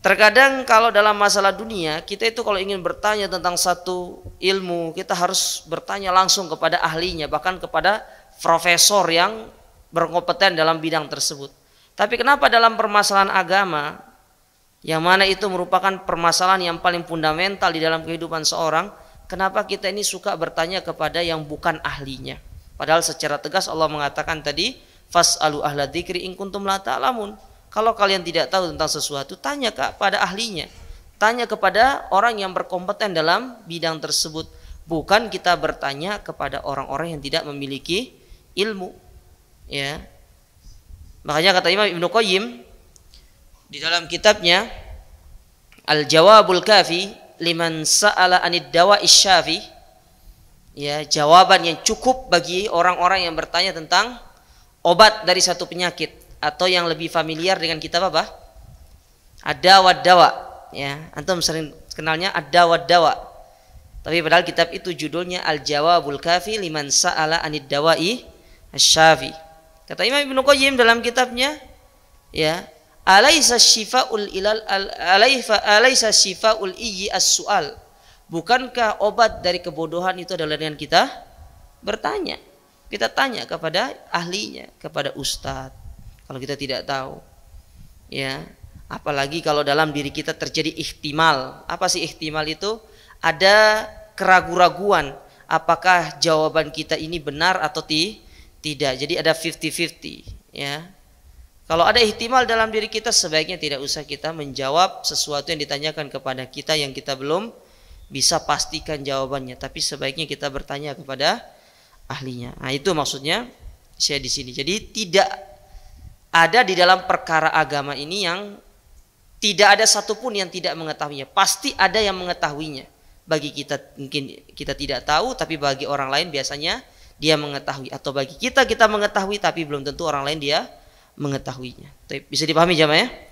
Terkadang kalau dalam masalah dunia, kita itu kalau ingin bertanya tentang satu ilmu, kita harus bertanya langsung kepada ahlinya, bahkan kepada profesor yang berkompeten dalam bidang tersebut. Tapi kenapa dalam permasalahan agama, yang mana itu merupakan permasalahan yang paling fundamental di dalam kehidupan seorang, kenapa kita ini suka bertanya kepada yang bukan ahlinya? Padahal secara tegas Allah mengatakan tadi, "Fas'alu ahla dikri in la ta'lamun." Ta kalau kalian tidak tahu tentang sesuatu, tanya kepada ahlinya. Tanya kepada orang yang berkompeten dalam bidang tersebut. Bukan kita bertanya kepada orang-orang yang tidak memiliki ilmu. Ya. Makanya kata Imam Ibnu Qayyim di dalam kitabnya Al-Jawabul Kafi liman sa'ala anid dawa isyafi ya jawaban yang cukup bagi orang-orang yang bertanya tentang obat dari satu penyakit atau yang lebih familiar dengan kitab apa? ada wad Dawa ya. Antum sering kenalnya ada wad Dawa. Tapi padahal kitab itu judulnya Al-Jawabul Kafi liman sa'ala anid dawai asy-Syafi. Kata Imam Ibnu Qayyim dalam kitabnya ya, alaisa syifaul ilal alaifa alaisa syifaul iyyi as-su'al. Bukankah obat dari kebodohan itu adalah dengan kita bertanya? Kita tanya kepada ahlinya, kepada ustadz kalau kita tidak tahu ya apalagi kalau dalam diri kita terjadi ihtimal apa sih ihtimal itu ada keraguan-raguan apakah jawaban kita ini benar atau ti tidak jadi ada 50-50 ya kalau ada ihtimal dalam diri kita sebaiknya tidak usah kita menjawab sesuatu yang ditanyakan kepada kita yang kita belum bisa pastikan jawabannya tapi sebaiknya kita bertanya kepada ahlinya. Nah, itu maksudnya saya di sini. Jadi tidak ada di dalam perkara agama ini yang tidak ada satupun yang tidak mengetahuinya. Pasti ada yang mengetahuinya. Bagi kita mungkin kita tidak tahu, tapi bagi orang lain biasanya dia mengetahui. Atau bagi kita kita mengetahui, tapi belum tentu orang lain dia mengetahuinya. Bisa dipahami jamaah ya?